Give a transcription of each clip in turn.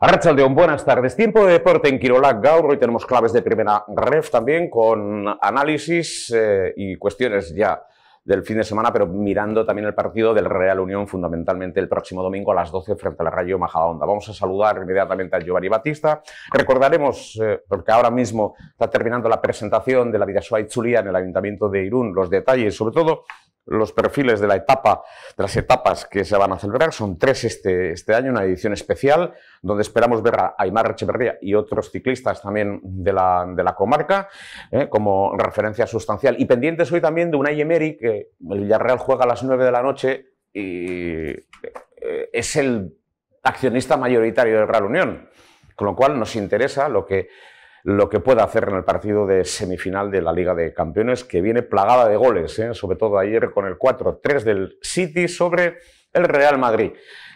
Arrachaldeón, buenas tardes. Tiempo de deporte en Quirolac, Gaur. Hoy tenemos claves de primera ref también con análisis eh, y cuestiones ya del fin de semana, pero mirando también el partido del Real Unión fundamentalmente el próximo domingo a las 12 frente al Rayo Majadahonda. Vamos a saludar inmediatamente a Giovanni Batista. Recordaremos, eh, porque ahora mismo está terminando la presentación de la suárez Chulía en el Ayuntamiento de Irún, los detalles, sobre todo los perfiles de la etapa, de las etapas que se van a celebrar. Son tres este, este año, una edición especial, donde esperamos ver a Aymar Echeverría y otros ciclistas también de la, comarca, eh, como referencia sustancial. Y pendientes hoy también de una Emery, que el Villarreal juega a las 9 de la noche y eh, es el accionista mayoritario de Real Unión. Con lo cual nos interesa lo que lo que pueda hacer en el partido de semifinal de la Liga de Campeones, que viene plagada de goles, ¿eh? sobre todo ayer con el 4-3 del City sobre el Real Madrid.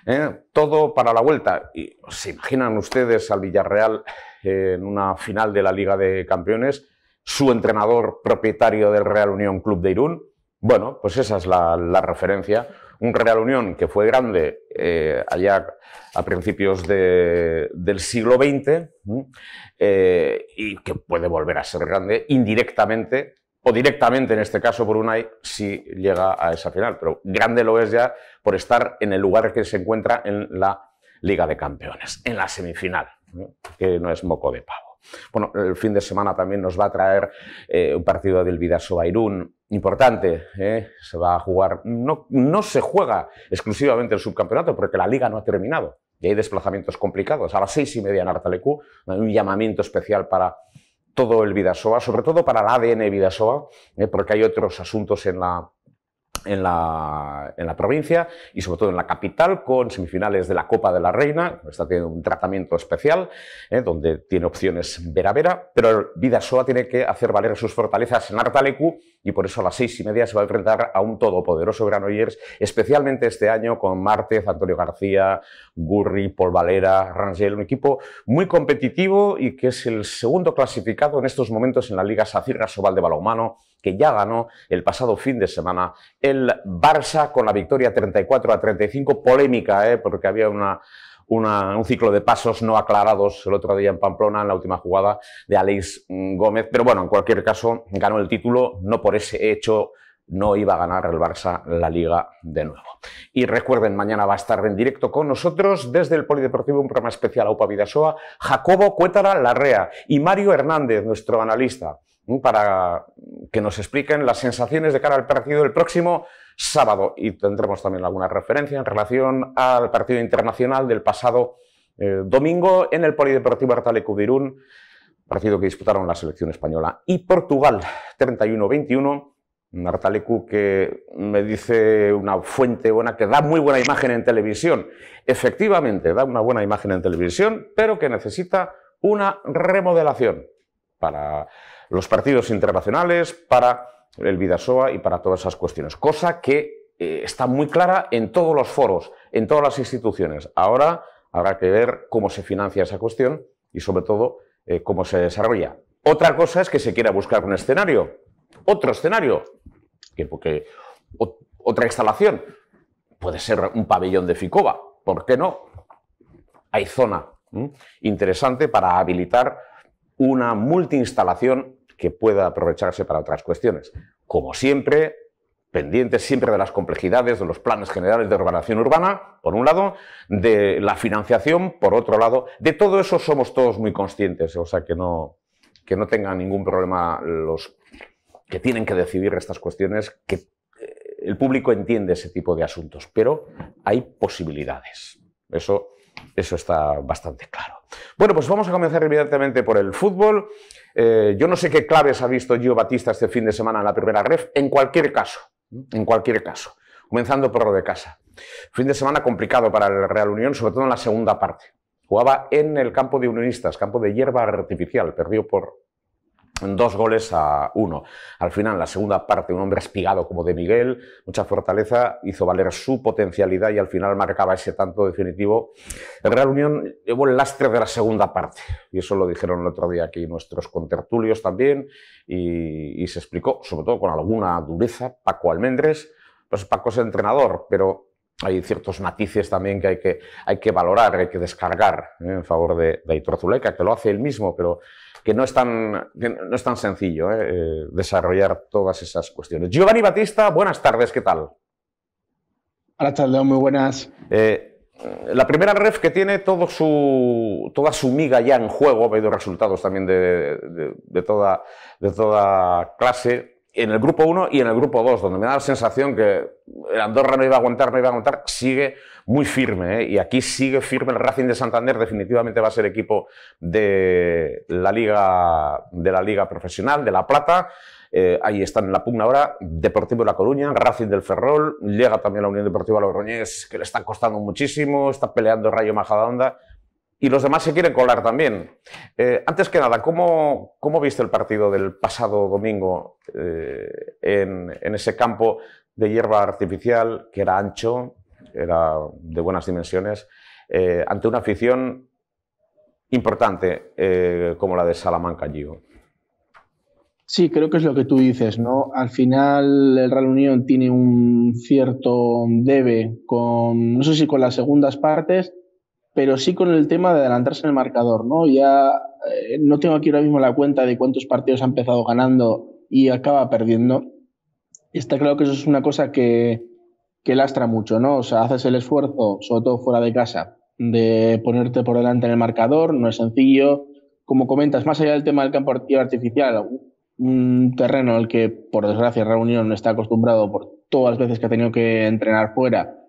¿eh? Todo para la vuelta. ¿Se imaginan ustedes al Villarreal eh, en una final de la Liga de Campeones? Su entrenador propietario del Real Unión Club de Irún. Bueno, pues esa es la referencia un Real Unión que fue grande eh, allá a principios del siglo XX eh, y que puede volver a ser grande indirectamente o directamente en este caso por si llega a esa final, pero grande lo es ya por estar en el lugar que se encuentra en la Liga de Campeones, en la semifinal, que no es moco de pavo. Bueno, el fin de semana también nos va a traer eh, un partido del Vidaso Irún importante. Eh, se va a jugar, no, no se juega exclusivamente el subcampeonato porque la liga no ha terminado y hay desplazamientos complicados. A las seis y media en Artalecú hay un llamamiento especial para todo el Vidasoa, sobre todo para el ADN Vidasoa, eh, porque hay otros asuntos en la en la, en la, provincia y sobre todo en la capital con semifinales de la Copa de la Reina, está teniendo un tratamiento especial, eh, donde tiene opciones vera a vera, pero Vidasoa tiene que hacer valer sus fortalezas en Artalecu y por eso a las seis y media se va a enfrentar a un todopoderoso Granollers, especialmente este año con martes Antonio García, Gurri, Paul Valera, Rangel, un equipo muy competitivo y que es el segundo clasificado en estos momentos en la Liga Sacirga Sobal de Balonmano que ya ganó el pasado fin de semana el Barça con la victoria 34 a 35, polémica, ¿eh? porque había una, un ciclo de pasos no aclarados el otro día en Pamplona, en la última jugada de Alex Gómez, pero bueno, en cualquier caso ganó el título, no por ese hecho no iba a ganar el Barça la Liga de nuevo. Y recuerden, mañana va a estar en directo con nosotros desde el Polideportivo, un programa especial a UPA Vidasoa, Jacobo Cuétara Larrea y Mario Hernández, nuestro analista para que nos expliquen las sensaciones de cara al partido del próximo sábado. Y tendremos también alguna referencia en relación al partido internacional del pasado eh, domingo en el Polideportivo Artalecu-Virún, partido que disputaron la selección española y Portugal, 31-21. Artalecu que me dice una fuente buena que da muy buena imagen en televisión. Efectivamente, da una buena imagen en televisión, pero que necesita una remodelación para los partidos internacionales, para el Vidasoa y para todas esas cuestiones, cosa que eh, está muy clara en todos los foros, en todas las instituciones. Ahora habrá que ver cómo se financia esa cuestión y sobre todo eh, cómo se desarrolla. Otra cosa es que se quiera buscar un escenario, otro escenario, que porque otra instalación puede ser un pabellón de Ficoba, ¿por qué no? Hay zona interesante para habilitar una multiinstalación que pueda aprovecharse para otras cuestiones. Como siempre, pendientes siempre de las complejidades de los planes generales de urbanización urbana, por un lado, de la financiación, por otro lado. De todo eso somos todos muy conscientes, o sea que no, que no tengan ningún problema los que tienen que decidir estas cuestiones, que eh, el público entiende ese tipo de asuntos, pero hay posibilidades. Eso, eso está bastante claro. Bueno, pues vamos a comenzar evidentemente por el fútbol. Eh, yo no sé qué claves ha visto Gio Batista este fin de semana en la primera ref, en cualquier caso, en cualquier caso. Comenzando por lo de casa. Fin de semana complicado para el Real Unión, sobre todo en la segunda parte. Jugaba en el campo de unionistas, campo de hierba artificial, perdió por Dos goles a uno. Al final, en la segunda parte, un hombre espigado como de Miguel, mucha fortaleza, hizo valer su potencialidad y al final marcaba ese tanto definitivo. El Real Unión llevó el lastre de la segunda parte y eso lo dijeron el otro día aquí nuestros contertulios también y, se explicó, sobre todo con alguna dureza, Paco Almendres. Pues Paco es entrenador, pero hay ciertos matices también que hay que, hay que valorar, hay que descargar ¿eh? en favor de, de Aitor que lo hace él mismo, pero que no es tan, no es tan sencillo ¿eh? Eh, desarrollar todas esas cuestiones. Giovanni Batista, buenas tardes, ¿qué tal? Buenas tardes, muy buenas. la primera ref que tiene todo su, toda su miga ya en juego, ha habido resultados también toda, de toda clase, en el grupo 1 y en el grupo 2, donde me da la sensación que Andorra no iba a aguantar, no iba a aguantar, sigue muy firme. ¿eh? Y aquí sigue firme el Racing de Santander, definitivamente va a ser equipo de la Liga, de la Liga Profesional, de La Plata. Eh, ahí están en la pugna ahora Deportivo de La Coruña, Racing del Ferrol, llega también la Unión Deportiva Roñés que le están costando muchísimo, está peleando Rayo Majadahonda y los demás se quieren colar también. Eh, antes que nada, ¿cómo, viste el partido del pasado domingo eh, en, ese campo de hierba artificial que era ancho, era de buenas dimensiones, eh, ante una afición importante como la de Salamanca, Gio? Sí, creo que es lo que tú dices, ¿no? Al final el Real Unión tiene un cierto debe con, no sé si con las segundas partes, pero sí con el tema de adelantarse en el marcador, ¿no? Ya eh, no tengo aquí ahora mismo la cuenta de cuántos partidos ha empezado ganando y acaba perdiendo. Está claro que eso es una cosa que, que lastra mucho, ¿no? O sea, haces el esfuerzo, sobre todo fuera de casa, de ponerte por delante en el marcador, no es sencillo. Como comentas, más allá del tema del campo artificial, un terreno al que, por desgracia, Reunión está acostumbrado por todas las veces que ha tenido que entrenar fuera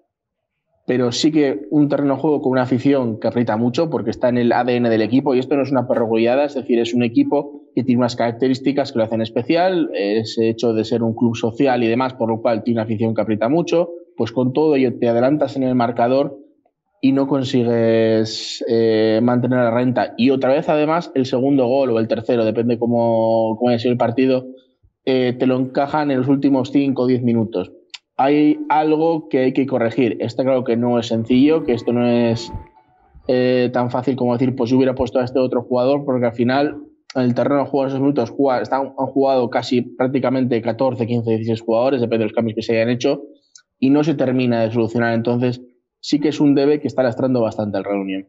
pero sí que un terreno juego con una afición que aprieta mucho porque está en el ADN del equipo y esto no es una perrogollada, es decir, es un equipo que tiene unas características que lo hacen especial, ese hecho de ser un club social y demás, por lo cual tiene una afición que aprieta mucho, pues con todo ello te adelantas en el marcador y no consigues eh, mantener la renta. Y otra vez, además, el segundo gol o el tercero, depende cómo, cómo haya sido el partido, eh, te lo encajan en los últimos 5 o 10 minutos hay algo que hay que corregir. Está claro que no es sencillo, que esto no es eh, tan fácil como decir, pues yo hubiera puesto a este otro jugador, porque al final en el terreno de juego minutos han jugado casi prácticamente 14, 15, 16 jugadores, depende de los cambios que se hayan hecho, y no se termina de solucionar. Entonces, sí que es un debe que está lastrando bastante el Reunión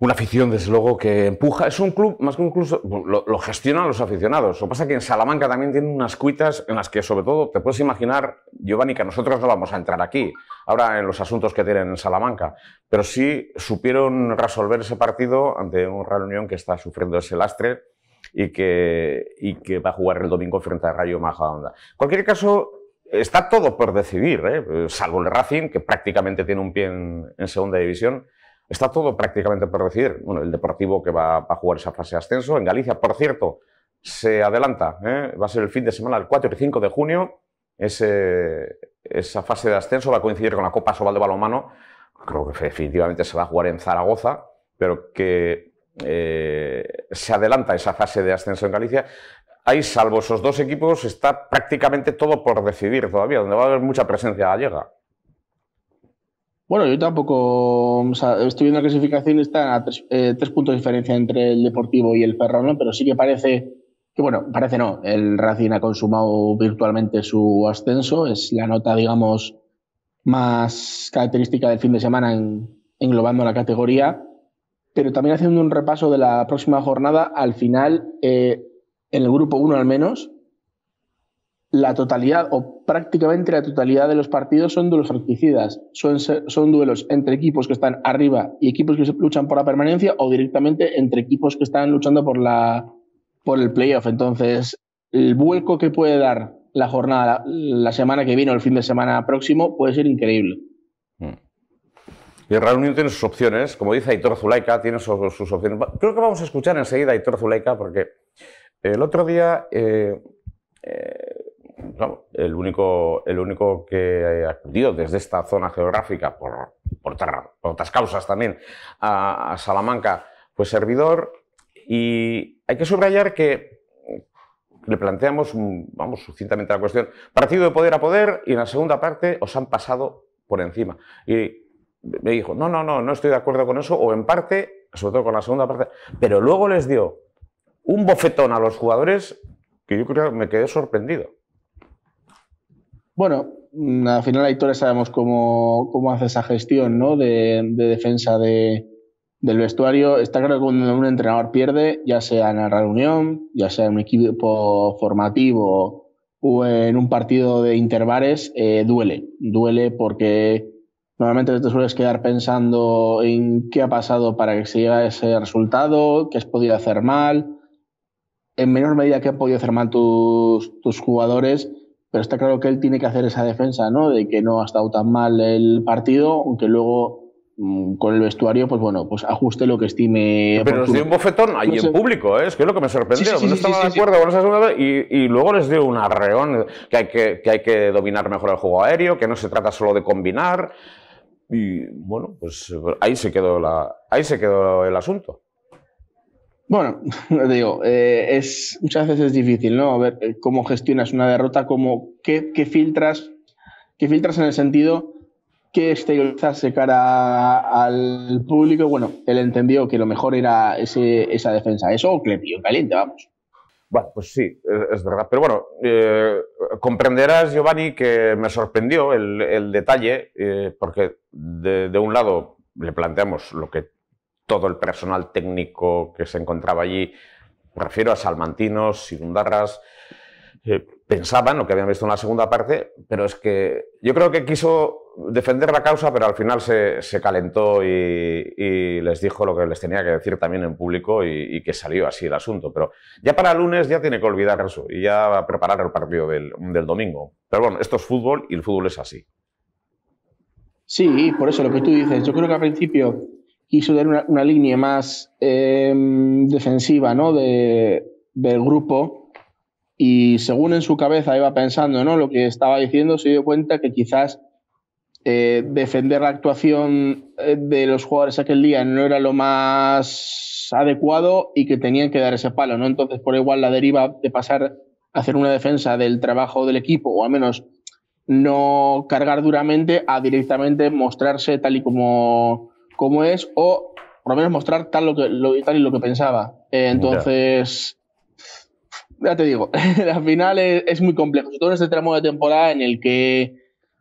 una afición, desde luego, que empuja. Es un club, más que un club, lo, gestionan los aficionados. Lo que pasa es que en Salamanca también tienen unas cuitas en las que, sobre todo, te puedes imaginar, Giovanni, que nosotros no vamos a entrar aquí, ahora en los asuntos que tienen en Salamanca, pero sí supieron resolver ese partido ante un Real Unión que está sufriendo ese lastre y que, va a jugar el domingo frente a Rayo Majadahonda. En cualquier caso, está todo por decidir, ¿eh? salvo el Racing, que prácticamente tiene un pie en segunda división. Está todo prácticamente por decidir. Bueno, el Deportivo que va a jugar esa fase de ascenso. En Galicia, por cierto, se adelanta. ¿eh? Va a ser el fin de semana, el 4 y 5 de junio. esa fase de ascenso va a coincidir con la Copa Sobal de Balomano. Creo que definitivamente se va a jugar en Zaragoza, pero que eh, se adelanta esa fase de ascenso en Galicia. Ahí, salvo esos dos equipos, está prácticamente todo por decidir todavía, donde va a haber mucha presencia gallega. Bueno, yo tampoco. O estoy viendo la clasificación está a eh, tres, puntos de diferencia entre el Deportivo y el no pero sí que parece. Que bueno, parece no. El Racing ha consumado virtualmente su ascenso. Es la nota, digamos, más característica del fin de semana en, englobando la categoría. Pero también haciendo un repaso de la próxima jornada, al final, eh, en el grupo 1 al menos, la totalidad o prácticamente la totalidad de los partidos son duelos franquicidas, son, duelos entre equipos que están arriba y equipos que luchan por la permanencia o directamente entre equipos que están luchando por, la, por el playoff. Entonces, el vuelco que puede dar la jornada la, semana que viene o el fin de semana próximo puede ser increíble. Mm. Y el Real Unión tiene sus opciones, como dice Aitor Zulaika, tiene sus, opciones. Creo que vamos a escuchar enseguida a Aitor Zulaika porque el otro día... Eh, eh, el, único, el único que ha desde esta zona geográfica, por, por, otras causas también, a, Salamanca fue servidor. Y hay que subrayar que le planteamos, vamos, sucintamente la cuestión, partido de poder a poder y en la segunda parte os han pasado por encima. Y me dijo, no, no, no, no estoy de acuerdo con eso, o en parte, sobre todo con la segunda parte, pero luego les dio un bofetón a los jugadores que yo creo que me quedé sorprendido. Bueno, mm, al final historia sabemos cómo, cómo, hace esa gestión ¿no? de, defensa de, del vestuario. Está claro que cuando un entrenador pierde, ya sea en la reunión, ya sea en un equipo formativo o en un partido de interbares, eh, duele. Duele porque normalmente te sueles quedar pensando en qué ha pasado para que se llegue a ese resultado, qué has podido hacer mal, en menor medida qué han podido hacer mal tus, tus jugadores pero está claro que él tiene que hacer esa defensa, ¿no? De que no ha estado tan mal el partido, aunque luego mm, con el vestuario, pues bueno, pues ajuste lo que estime. Pero les dio un bofetón allí en público, ¿eh? es que es lo que me sorprendió. no de acuerdo con esa y, luego les dio un arreón que hay que, que hay que dominar mejor el juego aéreo, que no se trata solo de combinar. Y bueno, pues ahí se quedó, la, ahí se quedó el asunto. Bueno, digo, eh, es, muchas veces es difícil, ¿no? ver eh, cómo gestionas una derrota, cómo, qué, filtras, qué filtras en el sentido que exteriorizas se cara al público. Bueno, él entendió que lo mejor era ese, esa defensa, eso o Clepio, caliente, vamos. Bueno, pues sí, es verdad. Pero bueno, eh, comprenderás, Giovanni, que me sorprendió el, detalle, porque de, de, un lado le planteamos lo que todo el personal técnico que se encontraba allí, me refiero a salmantinos, y eh, pensaban lo que habían visto en la segunda parte, pero es que yo creo que quiso defender la causa, pero al final se, calentó y, les dijo lo que les tenía que decir también en público y, que salió así el asunto. Pero ya para lunes ya tiene que olvidar eso y ya preparar el partido del, del domingo. Pero bueno, esto es fútbol y el fútbol es así. Sí, por eso lo que tú dices. Yo creo que al principio quiso dar una, línea más em, defensiva ¿no? de, del grupo y según en su cabeza iba pensando ¿no? lo que estaba diciendo, se dio cuenta que quizás eh, defender la actuación eh, de los jugadores aquel día no era lo más adecuado y que tenían que dar ese palo. ¿no? Entonces, por igual, la deriva de pasar a hacer una defensa del trabajo del equipo, o al menos no cargar duramente, a directamente mostrarse tal y como como es o por lo menos mostrar tal, lo que, lo, tal y lo que pensaba. Eh, entonces, ya. te digo, al final es, muy complejo, todo en este tramo de temporada en el que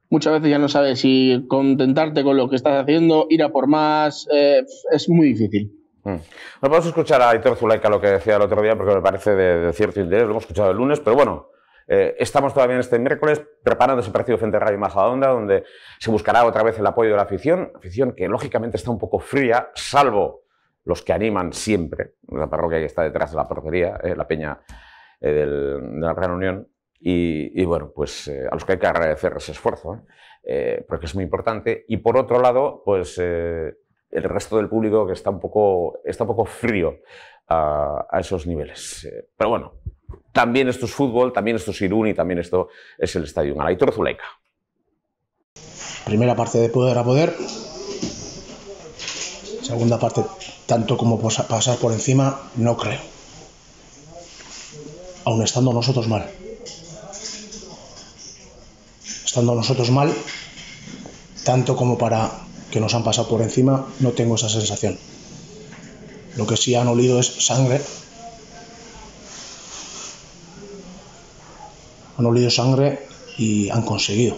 muchas veces ya no sabes si contentarte con lo que estás haciendo, ir a por más, eh, es muy difícil. Mm. No vamos a escuchar a Aitor Zulaika lo que decía el otro día porque me parece de cierto interés, lo hemos escuchado el lunes, pero bueno, eh, estamos todavía en este miércoles preparando ese partido frente a Rayo Onda donde se buscará otra vez el apoyo de la afición, afición que lógicamente está un poco fría, salvo los que animan siempre, la parroquia que está detrás de la portería, eh, la peña eh, de la Gran Unión, y, bueno, pues a los que hay que agradecer ese esfuerzo, porque es muy importante. Y por otro lado, pues el resto del público que está un poco, está un poco frío a, a esos niveles. Pero bueno, también esto es fútbol, también esto es Irún y también esto es el Estadio Aitor Zuleika. Primera parte de poder a poder. Segunda parte, tanto como pasar por encima, no creo. Aun estando nosotros mal. Estando nosotros mal, tanto como para que nos han pasado por encima, no tengo esa sensación. Lo que sí han olido es sangre han olido sangre y han conseguido.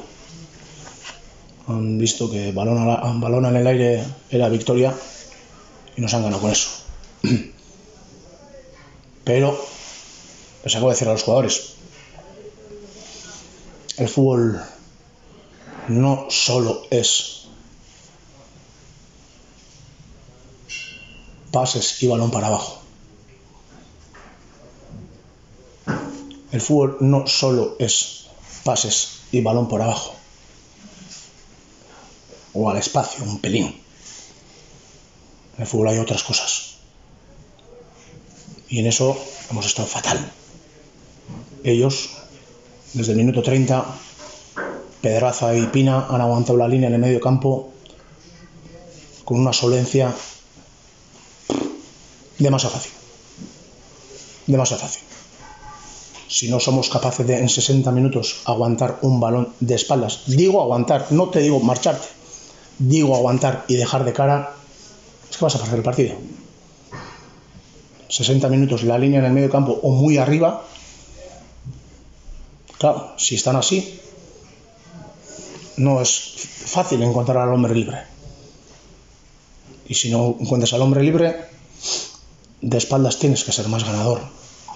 Han visto que balón, en el aire era victoria y nos han ganado con eso. Pero, les acabo de decir a los jugadores, el fútbol no solo es pases y balón para abajo. El fútbol no solo es pases y balón por abajo. O al espacio, un pelín. En el fútbol hay otras cosas. Y en eso hemos estado fatal. Ellos, desde el minuto 30, Pedraza y Pina han aguantado la línea en el medio campo con una solencia demasiado fácil. Demasiado fácil si no somos capaces de en 60 minutos aguantar un balón de espaldas, digo aguantar, no te digo marcharte, digo aguantar y dejar de cara, es que vas a perder el partido. 60 minutos la línea en el medio campo o muy arriba, claro, si están así, no es fácil encontrar al hombre libre. Y si no encuentras al hombre libre, de espaldas tienes que ser más ganador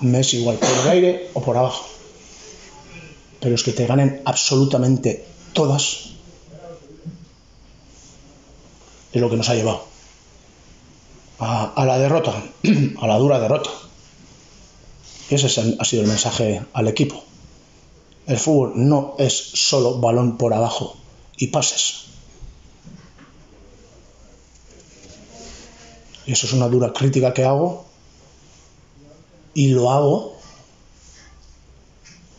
me es igual por el aire o por abajo. Pero es que te ganen absolutamente todas es lo que nos ha llevado a, la derrota, a la dura derrota. Ese ha sido el mensaje al equipo. El fútbol no es solo balón por abajo y pases. Y eso es una dura crítica que hago y lo hago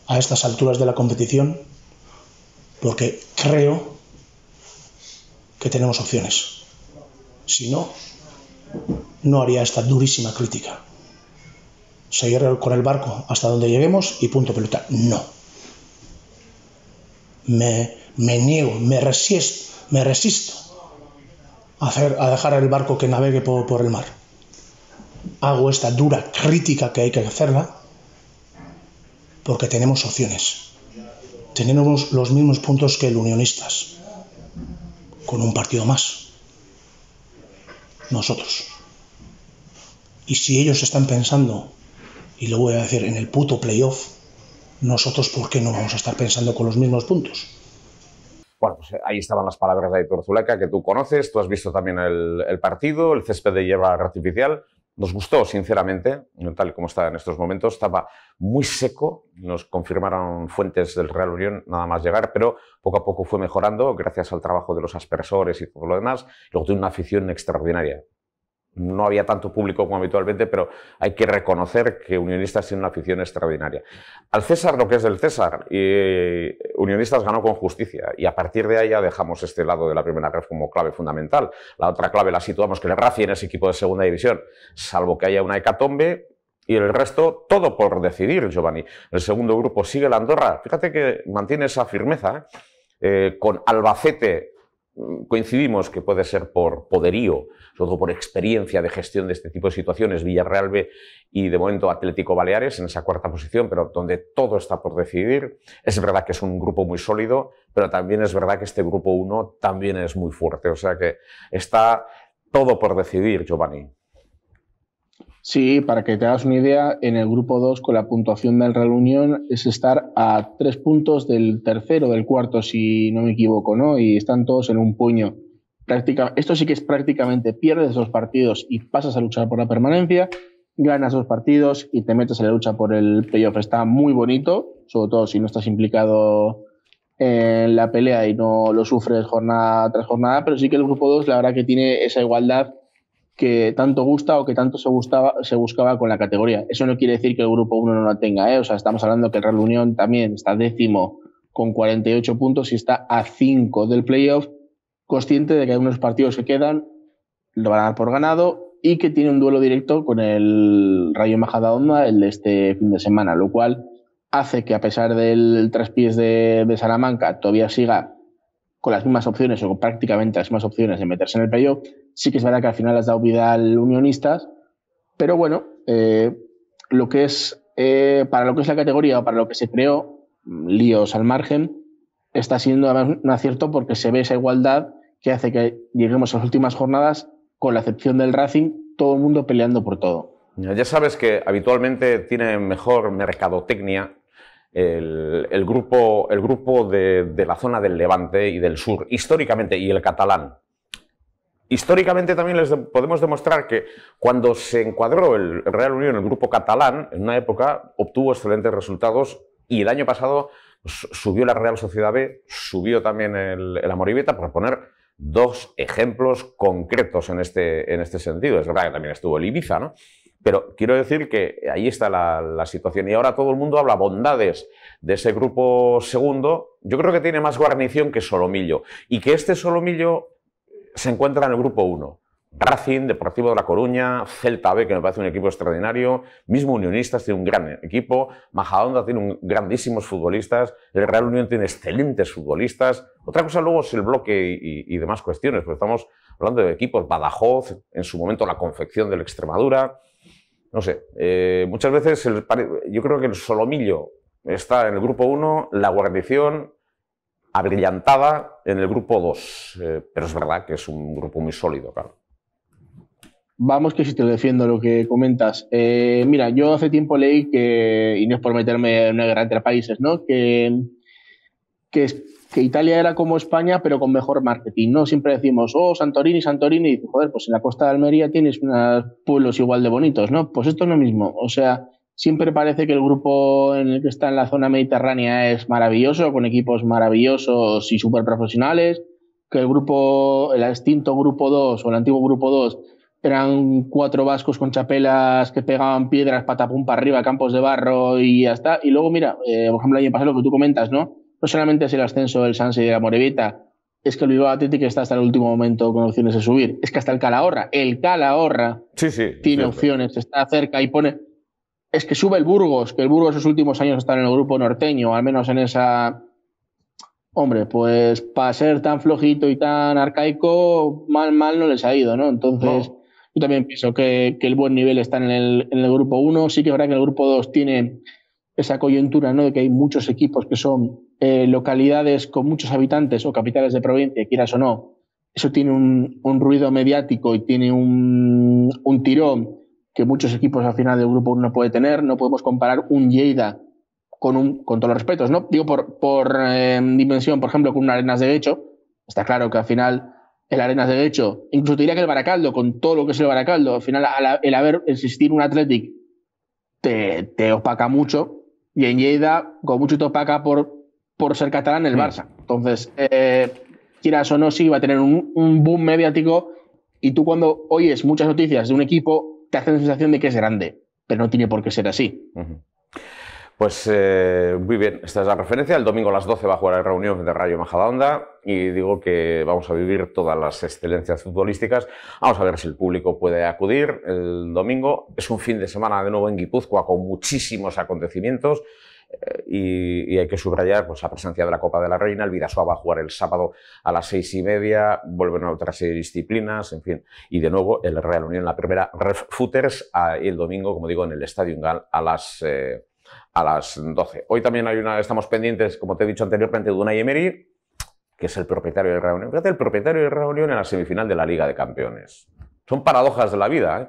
a estas alturas de la competición porque creo que tenemos opciones. Si no, no haría esta durísima crítica. Seguir con el barco hasta donde lleguemos y punto pelota. No. Me, niego, me resisto, me resisto a, dejar el barco que navegue por el mar hago esta dura crítica que hay que hacerla, porque tenemos opciones. Tenemos los mismos puntos que el unionistas, con un partido más. Nosotros. Y si ellos están pensando, y lo voy a decir, en el puto playoff, nosotros ¿por qué no vamos a estar pensando con los mismos puntos? Bueno, pues, eh, ahí estaban las palabras de Aitor Zuleca que tú conoces, tú has visto también el, el partido, el césped de hierba artificial. Nos gustó, sinceramente, tal como está en estos momentos. Estaba muy seco, nos confirmaron fuentes del Real Unión nada más llegar, pero poco a poco fue mejorando gracias al trabajo de los aspersores y todo lo demás. Luego de una afición extraordinaria no había tanto público como habitualmente, pero hay que reconocer que Unionistas tiene una afición extraordinaria. Al César lo que es del César, y eh, Unionistas ganó con justicia y a partir de ahí ya dejamos este lado de la primera red como clave fundamental. La otra clave la situamos que el Racing en ese equipo de segunda división, salvo que haya una hecatombe, y el resto todo por decidir, Giovanni. El segundo grupo sigue la Andorra. Fíjate que mantiene esa firmeza. Eh, con Albacete Mm, coincidimos que puede ser por poderío, sobre todo por experiencia de gestión de este tipo de situaciones, Villarreal B y de momento Atlético Baleares en esa cuarta posición, pero donde todo está por decidir. Es verdad que es un grupo muy sólido, pero también es verdad que este grupo 1 también es muy fuerte, o sea que está todo por decidir, Giovanni. Sí, para que te hagas una idea, en el grupo 2 con la puntuación del Real Unión es estar a tres puntos del tercero, del cuarto, si no me equivoco, ¿no? Y están todos en un puño. Práctica, esto sí que es prácticamente pierdes dos partidos y pasas a luchar por la permanencia, ganas dos partidos y te metes en la lucha por el playoff. Está muy bonito, sobre todo si no estás implicado en la pelea y no lo sufres jornada tras jornada, pero sí que el grupo 2 la verdad que tiene esa igualdad que tanto gusta o que tanto se, gustaba, se buscaba con la categoría. Eso no quiere decir que el grupo 1 no la tenga, ¿eh? o sea, estamos hablando que el Real Unión también está décimo con 48 puntos y está a 5 del playoff, consciente de que hay unos partidos que quedan, lo van a dar por ganado y que tiene un duelo directo con el Rayo Majadahonda el de este fin de semana, lo cual hace que a pesar del tres de, de Salamanca todavía siga con las mismas opciones o prácticamente las mismas opciones de meterse en el playoff. Sí que es verdad que al final has dado vida al Unionistas, pero bueno, eh, lo que es eh, para lo que es la categoría o para lo que se creó, mm, líos al margen, está siendo un acierto porque se ve esa igualdad que hace que lleguemos a las últimas jornadas, con la excepción del Racing, todo el mundo peleando por todo. Ya sabes que habitualmente tiene mejor mercadotecnia el, grupo, el grupo de, la zona del Levante y del Sur, históricamente, y el catalán. Históricamente también les podemos demostrar que cuando se encuadró el Real Unión en el grupo catalán, en una época obtuvo excelentes resultados y el año pasado subió la Real Sociedad B, subió también el, el por poner dos ejemplos concretos en este, en este sentido. Es verdad que también estuvo el Ibiza, ¿no? Pero quiero decir que ahí está la, situación. Y ahora todo el mundo habla bondades de ese grupo segundo. Yo creo que tiene más guarnición que Solomillo. Y que este Solomillo se encuentra en el grupo 1. Racing, Deportivo de La Coruña, Celta B, que me parece un equipo extraordinario, mismo Unionistas tiene un gran equipo, Majadonda tiene un, grandísimos futbolistas, el Real Unión tiene excelentes futbolistas. Otra cosa luego es el bloque y, y demás cuestiones, pero estamos hablando de equipos, Badajoz, en su momento la confección del Extremadura, no sé, eh, muchas veces yo creo que el solomillo está en el grupo 1, la guarnición abrillantada en el grupo 2, eh, pero es verdad que es un grupo muy sólido, claro. Vamos que si te defiendo lo que comentas. Eh, mira, yo hace tiempo leí que, y no es por meterme en una guerra entre países, ¿no? Que, que que Italia era como España, pero con mejor marketing, ¿no? Siempre decimos, oh, Santorini, Santorini, y joder, pues en la costa de Almería tienes unos pueblos igual de bonitos, ¿no? Pues esto es lo mismo, o sea, siempre parece que el grupo en el que está en la zona mediterránea es maravilloso, con equipos maravillosos y súper profesionales, que el grupo, el extinto grupo 2 o el antiguo grupo 2 eran cuatro vascos con chapelas que pegaban piedras patapum para arriba, campos de barro y hasta Y luego, mira, eh, por ejemplo, ahí pasa lo que tú comentas, ¿no? no solamente es el ascenso del Sanse y de la Morevita, es que el Bilbao Athletic está hasta el último momento con opciones de subir. Es que hasta el Calahorra, el Calahorra sí, tiene opciones, está cerca y pone. Es que sube el Burgos, que el Burgos en últimos años está en el grupo norteño, al menos en esa. Hombre, pues para ser tan flojito y tan arcaico, mal, mal no les ha ido, ¿no? Entonces, yo también pienso que, el buen nivel está en el, en el grupo 1. Sí que es verdad que el grupo 2 tiene esa coyuntura ¿no? de que hay muchos equipos que son eh, localidades con muchos habitantes o capitales de provincia, quieras o no, eso tiene un, ruido mediático y tiene un, tirón que muchos equipos al final del grupo no puede tener. No podemos comparar un Lleida con, un, con todos los respetos, ¿no? Digo, por, por eh, dimensión, por ejemplo, con un Arenas de Derecho. está claro que al final el Arenas de Derecho, incluso te diría que el Baracaldo, con todo lo que es el Baracaldo, al final el haber existir un Athletic te, te opaca mucho, y en Lleida, mucho topaca por, por ser catalán el Barça. Entonces, eh, quieras o no, sí, va a tener un, boom mediático. Y tú, cuando oyes muchas noticias de un equipo, te hace la sensación de que es grande, pero no tiene por qué ser así. Pues eh, muy bien, esta es la referencia. El domingo a las 12 va a jugar el reunión de Rayo Majadahonda y digo que vamos a vivir todas las excelencias futbolísticas. Vamos a ver si el público puede acudir el domingo. Es un fin de semana de nuevo en Guipúzcoa con muchísimos acontecimientos. Eh, y, hay que subrayar pues, la presencia de la Copa de la Reina. El Vidasoa va a jugar el sábado a las seis y media, vuelven a otras de disciplinas, en fin. Y de nuevo el Real Unión, la primera Ref Footers, el domingo, como digo, en el Estadio Ingal a las eh, a las 12. Hoy también hay una, estamos pendientes, como te he dicho anteriormente, de una Emery, que es el propietario del Reunión. Fíjate, el propietario del Reunión en la semifinal de la Liga de Campeones. Son paradojas de la vida, ¿eh?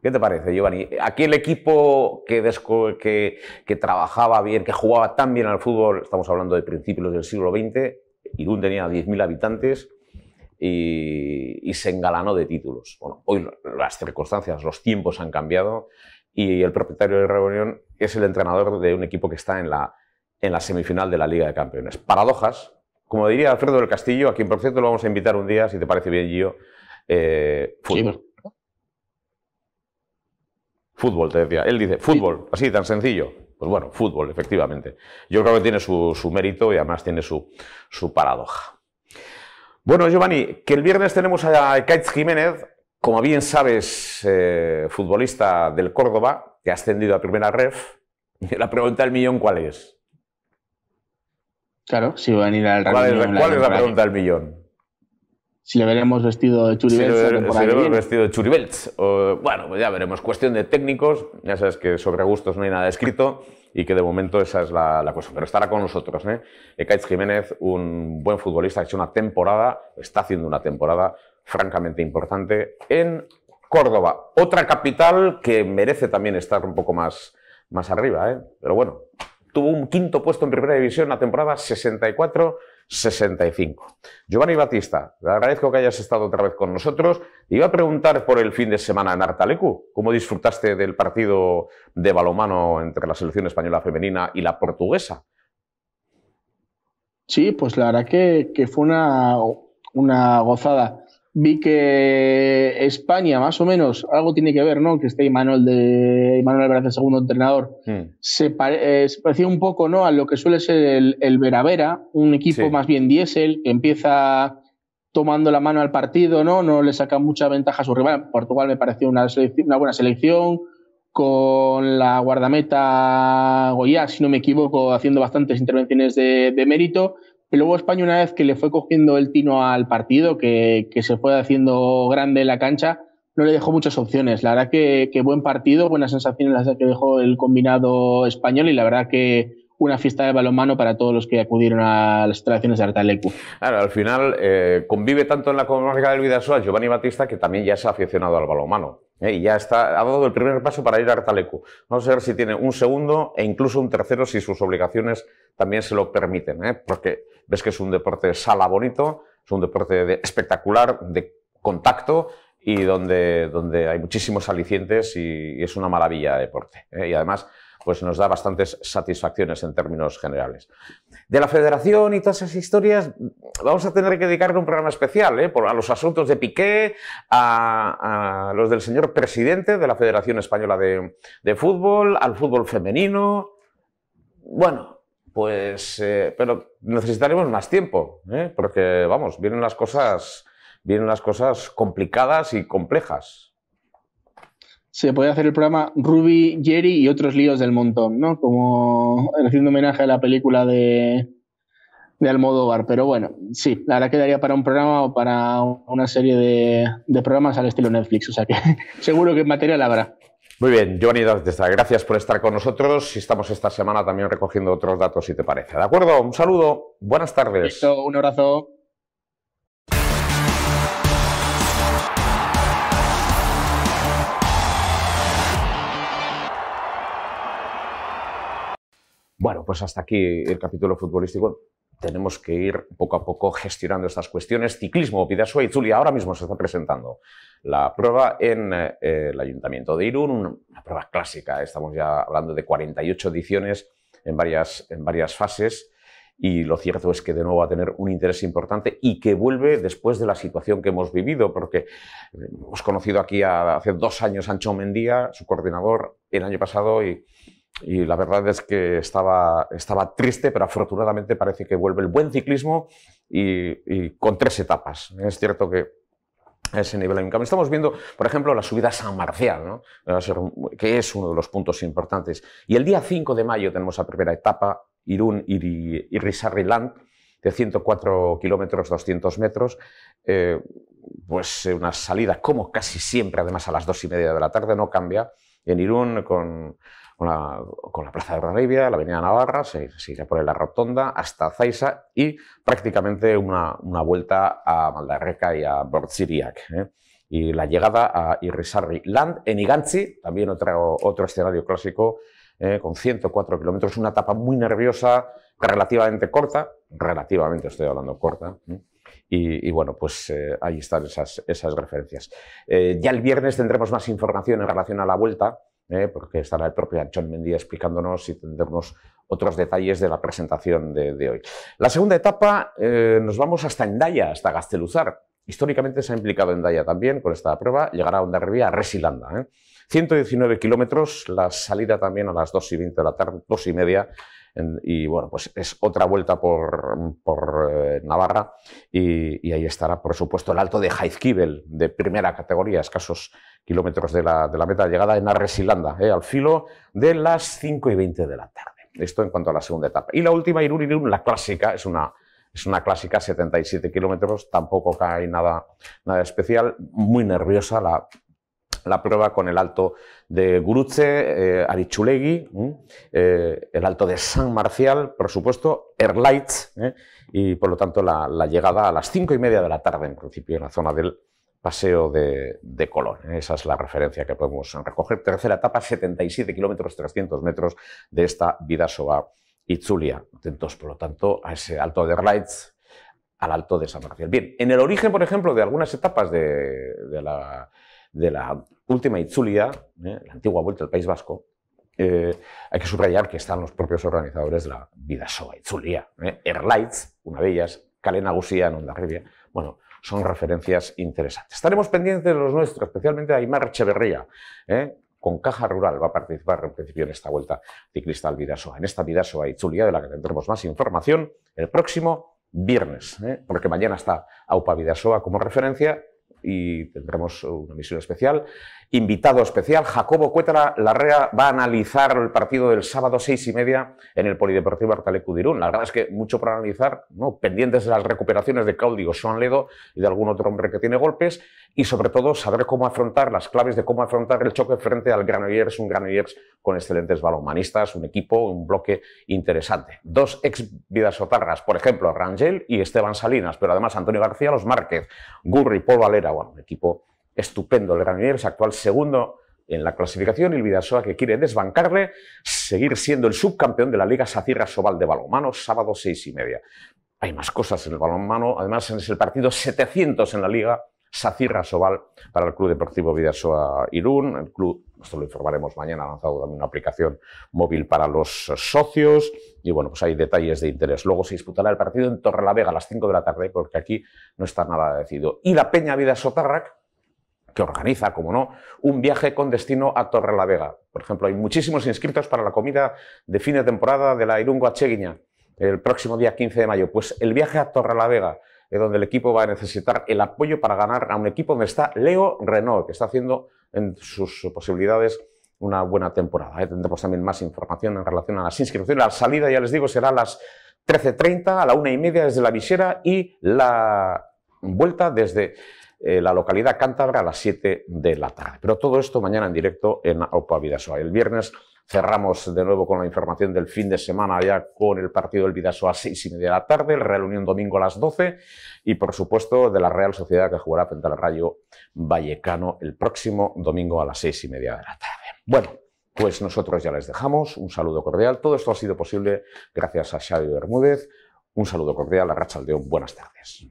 ¿Qué te parece, Giovanni? Aquí el equipo que, que, trabajaba bien, que jugaba tan bien al fútbol, estamos hablando de principios del siglo XX, Irún tenía 10.000 habitantes y, se engalanó de títulos. Bueno, hoy las circunstancias, los tiempos han cambiado y el propietario de reunión es el entrenador de un equipo que está en la, en la semifinal de la Liga de Campeones. Paradojas, como diría Alfredo del Castillo, a quien por cierto lo vamos a invitar un día, si te parece bien, Gio, eh, fútbol. Fútbol, te decía. Él dice, fútbol, así, tan sencillo. Pues bueno, fútbol, efectivamente. Yo creo que tiene su, su mérito y además tiene su, su paradoja. Bueno, Giovanni, que el viernes tenemos a Kaitz Jiménez como bien sabes, eh, futbolista del Córdoba, que ha ascendido a primera ref, la pregunta del millón, ¿cuál es? Claro, si va a venir al ¿Cuál, es, ¿cuál es la pregunta del millón? Si le veremos vestido de Churibelts. Si le, veremos vestido de Churibelts. bueno, pues ya veremos. Cuestión de técnicos. Ya sabes que sobre gustos no hay nada escrito y que de momento esa es la, la cosa. Pero estará con nosotros. ¿eh? Jiménez, un buen futbolista, ha hecho una temporada, está haciendo una temporada francamente importante en Córdoba, otra capital que merece también estar un poco más, más arriba, ¿eh? pero bueno, tuvo un quinto puesto en primera división la temporada 64. 65. Giovanni Batista, le agradezco que hayas estado otra vez con nosotros. Iba a preguntar por el fin de semana en Artalecu. ¿Cómo disfrutaste del partido de balomano entre la selección española femenina y la portuguesa? Sí, pues la verdad que, que fue una, una gozada. Vi que España, más o menos, algo tiene que ver, ¿no? Que este Manuel de Manuel Alvarez, el segundo entrenador, hmm. se, pareció parecía un poco, ¿no? A lo que suele ser el, el Vera Vera, un equipo más bien diésel, que empieza tomando la mano al partido, ¿no? No le saca mucha ventaja a su rival. Portugal me pareció una, buena selección, con la guardameta Goya, si no me equivoco, haciendo bastantes intervenciones de mérito. Y luego España, una vez que le fue cogiendo el tino al partido, que, que se fue haciendo grande la cancha, no le dejó muchas opciones. La verdad que, que buen partido, buenas sensaciones las que dejó el combinado español y la verdad que, una fiesta de balonmano para todos los que acudieron a las instalaciones de Artalecu. Claro, al final eh, convive tanto en la comarca del Vidasoa Giovanni Batista, que también ya se ha aficionado al balonmano. Eh, y ya ha dado el primer paso para ir a Artalecu. Vamos a ver si tiene un segundo e incluso un tercero si sus obligaciones también se lo permiten. Eh, porque ves que es un deporte sala bonito, es un deporte espectacular, de contacto y donde, donde hay muchísimos alicientes y, y es una maravilla de deporte. Y además pues nos da bastantes satisfacciones en términos generales. De la federación y todas esas historias, vamos a tener que dedicarle un programa especial, ¿eh? a los asuntos de Piqué, a, los del señor presidente de la Federación Española de, Fútbol, al fútbol femenino. Bueno, pues, eh, pero necesitaremos más tiempo, ¿eh? porque, vamos, vienen las cosas, vienen las cosas complicadas y complejas se puede hacer el programa Ruby, Jerry y otros líos del montón, ¿no? Como haciendo homenaje a la película de, de Almodóvar. Pero bueno, sí, la verdad quedaría para un programa o para una serie de, programas al estilo Netflix. O sea que seguro que material habrá. Muy bien, Giovanni gracias por estar con nosotros y estamos esta semana también recogiendo otros datos, si te parece. ¿De acuerdo? Un saludo, buenas tardes. un abrazo. Bueno, pues hasta aquí el capítulo futbolístico. Tenemos que ir poco a poco gestionando estas cuestiones. Ciclismo, Pidasoa y Zulia. Ahora mismo se está presentando la prueba en eh, el Ayuntamiento de Irún, una prueba clásica. Estamos ya hablando de 48 ediciones en varias, en varias fases. Y lo cierto es que de nuevo va a tener un interés importante y que vuelve después de la situación que hemos vivido, porque eh, hemos conocido aquí hace dos años a Ancho Mendía, su coordinador, el año pasado, y y la verdad es que estaba, estaba triste, pero afortunadamente parece que vuelve el buen ciclismo y, con tres etapas. Es cierto que ese nivel cambio. Estamos viendo, por ejemplo, la subida a San Marcial, que es uno de los puntos importantes. Y el día 5 de mayo tenemos la primera etapa, Irún Irisarri Land, de 104 kilómetros, 200 metros. Eh, pues eh, una salida, como casi siempre, además a las dos y media de la tarde, no cambia. En Irún, con con la, Plaza de Raribia, la Avenida Navarra, se, pone la Rotonda hasta Zaisa y prácticamente una, vuelta a Maldarreca y a Bortziriak. ¿eh? Y la llegada a Irrisarri Land en Iganchi, también otro, otro escenario clásico, ¿eh? con 104 kilómetros, una etapa muy nerviosa, relativamente corta, relativamente estoy hablando corta. ¿eh? Y, bueno, pues ahí están esas, esas referencias. ya el viernes tendremos más información en relación a la vuelta, ¿eh? porque estará el propio Anchón Mendía explicándonos y tendremos otros detalles de la presentación de, hoy. La segunda etapa eh, nos vamos hasta Endaya, hasta Gasteluzar. Históricamente se ha implicado Endaya también con esta prueba, llegará a Ondarribía, a Resilanda. 119 ¿eh? kilómetros, la salida también a las 2 y 20 de la tarde, 2 y media, y bueno, pues es otra vuelta por, eh, Navarra y, ahí estará, por supuesto, el alto de Jaizkibel, de primera categoría, escasos kilómetros de la, de la meta de llegada en Arresilanda, eh, al filo de las 5 y 20 de la tarde. Esto en cuanto a la segunda etapa. Y la última, Irún Irún, la clásica, es una, es una clásica, 77 kilómetros, tampoco cae nada, nada especial, muy nerviosa, la la prueba con el alto de Gurutze, eh, Arichulegui, eh, el alto de San Marcial, por supuesto, Erlaitz, ¿eh? y por lo tanto la, llegada a las cinco y media de la tarde, en principio, en la zona del Paseo de, de Colón. Esa es la referencia que podemos recoger. Tercera etapa, 77 kilómetros, 300 metros de esta y Itzulia. Atentos, por lo tanto, a ese alto de Erlaitz, al alto de San Marcial. Bien, en el origen, por ejemplo, de algunas etapas de la de la última Itzulia, eh, la antigua vuelta al País Vasco, eh, hay que subrayar que están los propios organizadores de la Vidasoa Itzulia. Eh, Erlaitz, una de ellas, Calena Gusía en Ondarribia. Bueno, son referencias interesantes. Estaremos pendientes de los nuestros, especialmente de Aymar Echeverría, eh, con Caja Rural va a participar en principio en esta vuelta ciclista al Vidasoa, en esta Vidasoa Itzulia, de la que tendremos más información el próximo viernes, porque mañana está AUPA Vidasoa como referencia y tendremos una misión especial invitado especial, Jacobo Cuétara Larrea, va a analizar el partido del sábado seis y media en el Polideportivo Artale La verdad es que mucho para analizar, ¿no? pendientes de las recuperaciones de Claudio Sean Ledo y de algún otro hombre que tiene golpes, y sobre todo saber cómo afrontar las claves de cómo afrontar el choque frente al Granollers, un Granollers con excelentes balonmanistas, un equipo, un bloque interesante. Dos ex vidasotarras, por ejemplo, Rangel y Esteban Salinas, pero además Antonio García, los Márquez, Gurri, Paul Valera, bueno, un equipo estupendo. El Gran es actual segundo en la clasificación y el Vidasoa que quiere desbancarle, seguir siendo el subcampeón de la Liga Sacirra Sobal de balonmano, sábado seis y media. Hay más cosas en el balonmano, además es el partido 700 en la Liga Sacirra Sobal para el Club Deportivo Vidasoa Irún. El club, esto lo informaremos mañana, ha lanzado también una aplicación móvil para los socios y bueno, pues hay detalles de interés. Luego se disputará el partido en Torrelavega a las 5 de la tarde porque aquí no está nada decidido. Y la Peña Vidasotarrac que organiza, como no, un viaje con destino a Torrelavega. Por ejemplo, hay muchísimos inscritos para la comida de fin de temporada de la Irungua Cheguiña, el próximo día 15 de mayo. Pues el viaje a Torrelavega, es donde el equipo va a necesitar el apoyo para ganar a un equipo donde está Leo Renault, que está haciendo en sus posibilidades una buena temporada. ¿eh? Tendremos también más información en relación a las inscripciones. La salida, ya les digo, será a las 13.30, a la una y media desde la visera y la vuelta desde eh, la localidad cántabra a las 7 de la tarde. Pero todo esto mañana en directo en Opa Vidasoa. El viernes cerramos de nuevo con la información del fin de semana, ya con el partido del Vidasoa a 6 y media de la tarde, reunión Real domingo a las 12 y, por supuesto, de la Real Sociedad que jugará frente al Rayo Vallecano el próximo domingo a las 6 y media de la tarde. Bueno. Pues nosotros ya les dejamos. Un saludo cordial. Todo esto ha sido posible gracias a Xavi Bermúdez. Un saludo cordial a Rachaldeón. Buenas tardes.